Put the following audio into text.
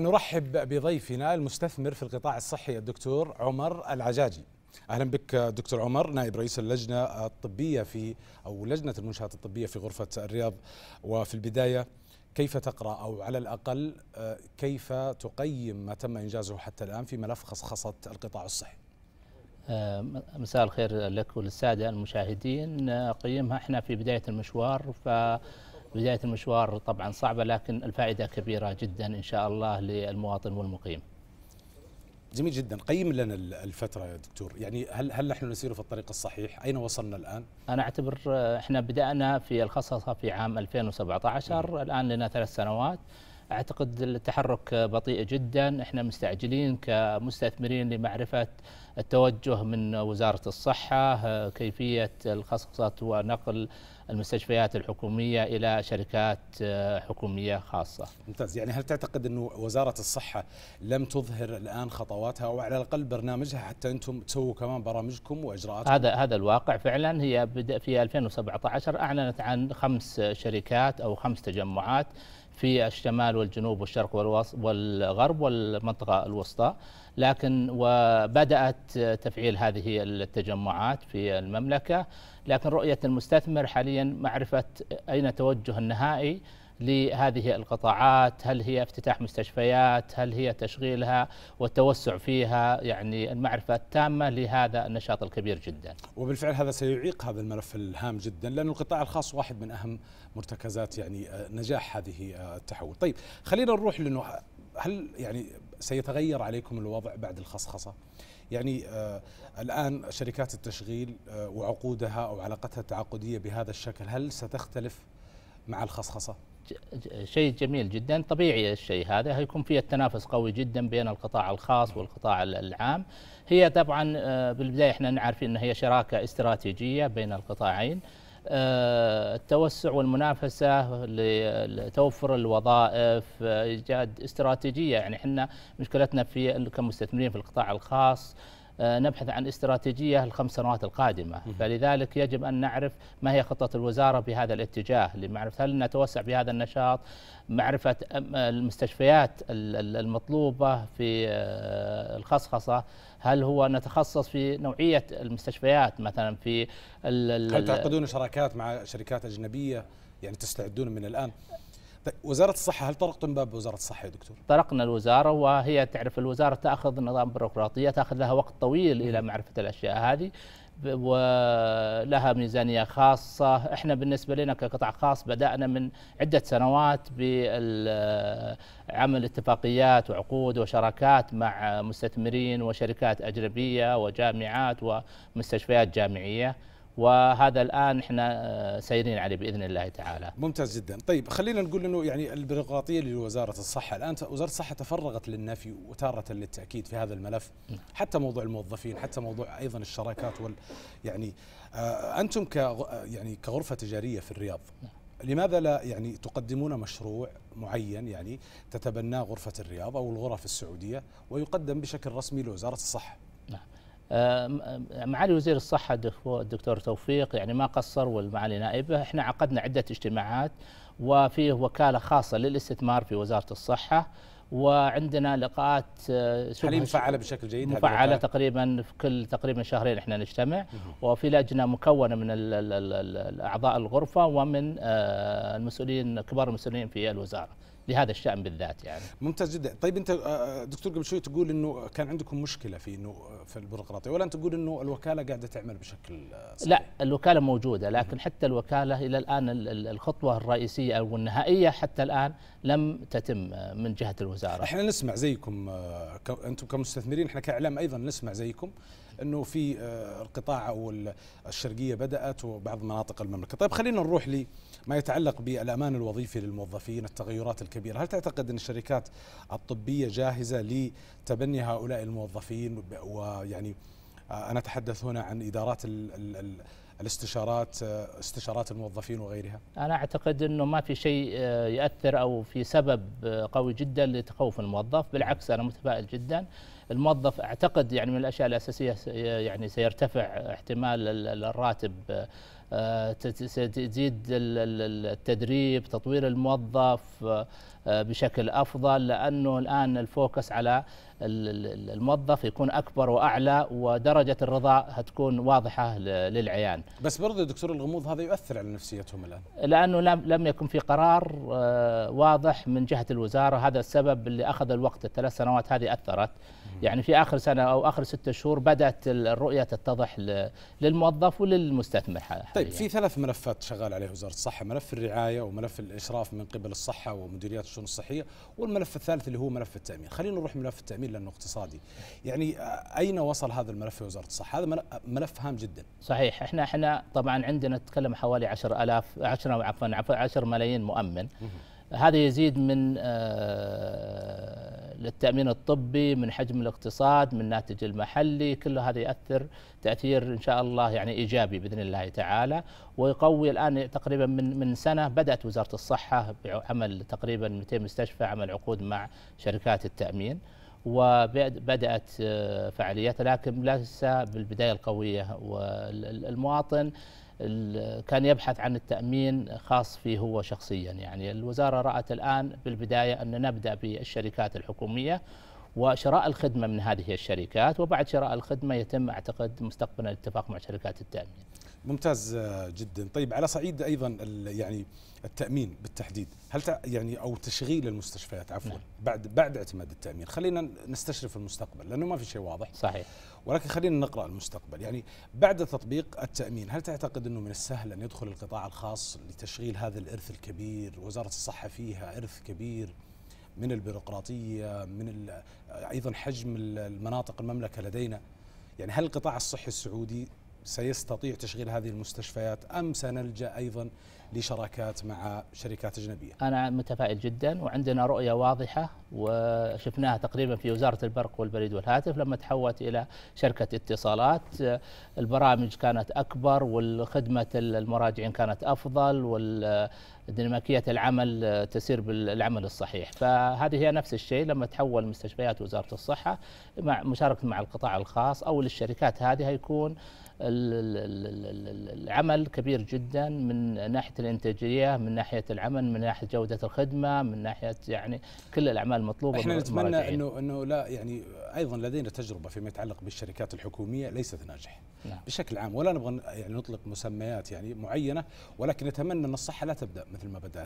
نرحب بضيفنا المستثمر في القطاع الصحي الدكتور عمر العجاجي اهلا بك دكتور عمر نائب رئيس اللجنه الطبيه في او لجنه المنشات الطبيه في غرفه الرياض وفي البدايه كيف تقرا او على الاقل كيف تقيم ما تم انجازه حتى الان في ملف خصخصه القطاع الصحي آه، مساء الخير لك وللساده المشاهدين آه، قيمها احنا في بدايه المشوار ف بداية المشوار طبعا صعبة لكن الفائدة كبيرة جدا إن شاء الله للمواطن والمقيم جميل جدا قيم لنا الفترة يا دكتور يعني هل هل نحن نسير في الطريق الصحيح أين وصلنا الآن أنا أعتبر آه، إحنا بدأنا في الخصصة في عام 2017 الآن لنا ثلاث سنوات اعتقد التحرك بطيء جدا احنا مستعجلين كمستثمرين لمعرفه التوجه من وزاره الصحه آه، كيفيه الخصصة ونقل المستشفيات الحكومية إلى شركات آه، حكومية خاصة ممتاز يعني هل تعتقد أن وزارة الصحة لم تظهر الآن خطواتها أو على الأقل برنامجها حتى أنتم تسووا كمان برامجكم وإجراءاتكم هذا هذا الواقع فعلا هي بدأ في 2017 أعلنت عن خمس شركات أو خمس تجمعات في الشمال والجنوب والشرق والغرب والمنطقة الوسطى لكن وبدأت تفعيل هذه التجمعات في المملكة لكن رؤية المستثمر حاليا معين معرفه اين التوجه النهائي لهذه القطاعات هل هي افتتاح مستشفيات هل هي تشغيلها والتوسع فيها يعني المعرفة التامة لهذا النشاط الكبير جدا وبالفعل هذا سيعيق هذا الملف الهام جدا لأن القطاع الخاص واحد من أهم مرتكزات يعني آه، نجاح هذه آه، التحول طيب خلينا نروح لأنه هل يعني سيتغير عليكم الوضع بعد الخصخصه؟ يعني آه الان شركات التشغيل آه وعقودها او علاقتها التعاقديه بهذا الشكل هل ستختلف مع الخصخصه؟ شيء جميل جدا طبيعي الشيء هذا هيكون فيه التنافس قوي جدا بين القطاع الخاص والقطاع العام هي طبعا آه، بالبدايه احنا نعرف ان هي شراكه استراتيجيه بين القطاعين آه، التوسع والمنافسة لتوفر الوظائف آه، إيجاد استراتيجية يعني إحنا مشكلتنا في كمستثمرين في القطاع الخاص آه، نبحث عن استراتيجية الخمس سنوات القادمة فلذلك يجب أن نعرف ما هي خطة الوزارة بهذا الاتجاه لمعرفة هل نتوسع بهذا النشاط معرفة المستشفيات المطلوبة في آه، الخصخصة هل هو نتخصص في نوعية المستشفيات مثلا في هل تعقدون شراكات مع شركات أجنبية يعني تستعدون من الآن وزارة الصحة هل طرقتم باب وزارة الصحة يا دكتور؟ طرقنا الوزارة وهي تعرف الوزارة تأخذ نظام بيروقراطية تأخذ لها وقت طويل إلى معرفة الأشياء هذه ولها ميزانيه خاصه احنا بالنسبه لنا كقطاع خاص بدانا من عده سنوات بعمل اتفاقيات وعقود وشراكات مع مستثمرين وشركات اجنبيه وجامعات ومستشفيات جامعيه وهذا الان احنا آه، سيرين عليه باذن الله تعالى. ممتاز جدا، طيب خلينا نقول انه يعني البيروقراطيه لوزاره الصحه، الان وزاره الصحه تفرغت للنفي وتاره للتاكيد في هذا الملف، نعم. حتى موضوع الموظفين، حتى موضوع ايضا الشراكات وال يعني آه، انتم ك يعني كغرفه تجاريه في الرياض نعم. لماذا لا يعني تقدمون مشروع معين يعني تتبناه غرفه الرياض او الغرف السعوديه ويقدم بشكل رسمي لوزاره الصحه؟ آه، آه، معالي وزير الصحة الدكتور توفيق يعني ما قصر والمعالي نائبه احنا عقدنا عدة اجتماعات وفيه وكالة خاصة للاستثمار في وزارة الصحة وعندنا لقاءات هل آه، مفعله بشكل جيد؟ مفعله تقريبا في كل تقريبا شهرين احنا نجتمع وفي لجنه مكونه من الأعضاء الغرفه ومن المسؤولين كبار المسؤولين في الوزاره. لهذا الشأن بالذات يعني ممتاز جدا طيب أنت آه، آه، دكتور قبل شوي تقول أنه كان عندكم مشكلة في أنه آه، في البيروقراطية ولا أنت تقول أنه الوكالة قاعدة تعمل بشكل صحيح. لا الوكالة موجودة لكن حتى الوكالة إلى الآن الخطوة الرئيسية أو النهائية حتى الآن لم تتم من جهة الوزارة احنا نسمع زيكم أنتم كمستثمرين احنا كإعلام أيضا نسمع زيكم انه في آه، القطاع او الشرقيه بدات وبعض مناطق المملكه طيب خلينا نروح لما يتعلق بالامان الوظيفي للموظفين التغيرات الكبيره هل تعتقد ان الشركات الطبيه جاهزه لتبني هؤلاء الموظفين ويعني آه، انا اتحدث هنا عن ادارات الـ الـ الـ الاستشارات آه، استشارات الموظفين وغيرها؟ انا اعتقد انه ما في شيء ياثر او في سبب قوي جدا لتخوف الموظف، بالعكس انا متفائل جدا الموظف اعتقد يعني من الاشياء الاساسيه يعني سيرتفع احتمال الراتب آه، ستزيد التدريب تطوير الموظف آه، بشكل افضل لانه الان الفوكس على الموظف يكون اكبر واعلى ودرجه الرضا هتكون واضحه للعيان. بس برضه دكتور الغموض هذا يؤثر على نفسيتهم الان. لانه لم يكن في قرار آه، واضح من جهه الوزاره هذا السبب اللي اخذ الوقت الثلاث سنوات هذه اثرت. يعني في اخر سنه او اخر ستة شهور بدات الرؤيه تتضح للموظف وللمستثمر حاليا. طيب في ثلاث ملفات شغال عليه وزاره الصحه، ملف الرعايه وملف الاشراف من قبل الصحه ومديريات الشؤون الصحيه، والملف الثالث اللي هو ملف التامين، خلينا نروح ملف التامين. الا لانه اقتصادي يعني اين وصل هذا الملف في وزاره الصحه هذا ملف هام جدا صحيح احنا احنا طبعا عندنا نتكلم حوالي 10000 10 عفوا 10 ملايين مؤمن هذا يزيد من آه، للتامين الطبي من حجم الاقتصاد من الناتج المحلي كل هذا ياثر تاثير ان شاء الله يعني ايجابي باذن الله تعالى ويقوي الان تقريبا من من سنه بدات وزاره الصحه بعمل تقريبا 200 مستشفى عمل عقود مع شركات التامين وبدات آه، فعالياتها لكن ليس بالبدايه القويه والمواطن كان يبحث عن التامين خاص فيه هو شخصيا يعني الوزاره رات الان بالبدايه ان نبدا بالشركات الحكوميه وشراء الخدمه من هذه الشركات وبعد شراء الخدمه يتم اعتقد مستقبلا الاتفاق مع شركات التامين ممتاز آه، جدا طيب على صعيد ايضا يعني التامين بالتحديد هل يعني او تشغيل المستشفيات عفوا نعم. بعد بعد اعتماد التامين خلينا نستشرف المستقبل لانه ما في شيء واضح صحيح ولكن خلينا نقرا المستقبل يعني بعد تطبيق التامين هل تعتقد انه من السهل ان يدخل القطاع الخاص لتشغيل هذا الارث الكبير وزاره الصحه فيها ارث كبير من البيروقراطيه من آه، ايضا حجم المناطق المملكه لدينا يعني هل القطاع الصحي السعودي سيستطيع تشغيل هذه المستشفيات أم سنلجأ أيضا لشراكات مع شركات أجنبية أنا متفائل جدا وعندنا رؤية واضحة وشفناها تقريبا في وزارة البرق والبريد والهاتف لما تحولت إلى شركة اتصالات البرامج كانت أكبر والخدمة المراجعين كانت أفضل وال ديناميكيه العمل تسير بالعمل الصحيح، فهذه هي نفس الشيء لما تحول مستشفيات وزاره الصحه مع مشاركه مع القطاع الخاص او للشركات هذه هيكون العمل كبير جدا من ناحيه ناحيه الانتاجيه من ناحيه العمل من ناحيه جوده الخدمه من ناحيه يعني كل الاعمال المطلوبه احنا نتمنى انه انه لا يعني ايضا لدينا تجربه فيما يتعلق بالشركات الحكوميه ليست ناجحه نعم. بشكل عام ولا نبغى يعني نطلق مسميات يعني معينه ولكن نتمنى ان الصحه لا تبدا مثل ما بدات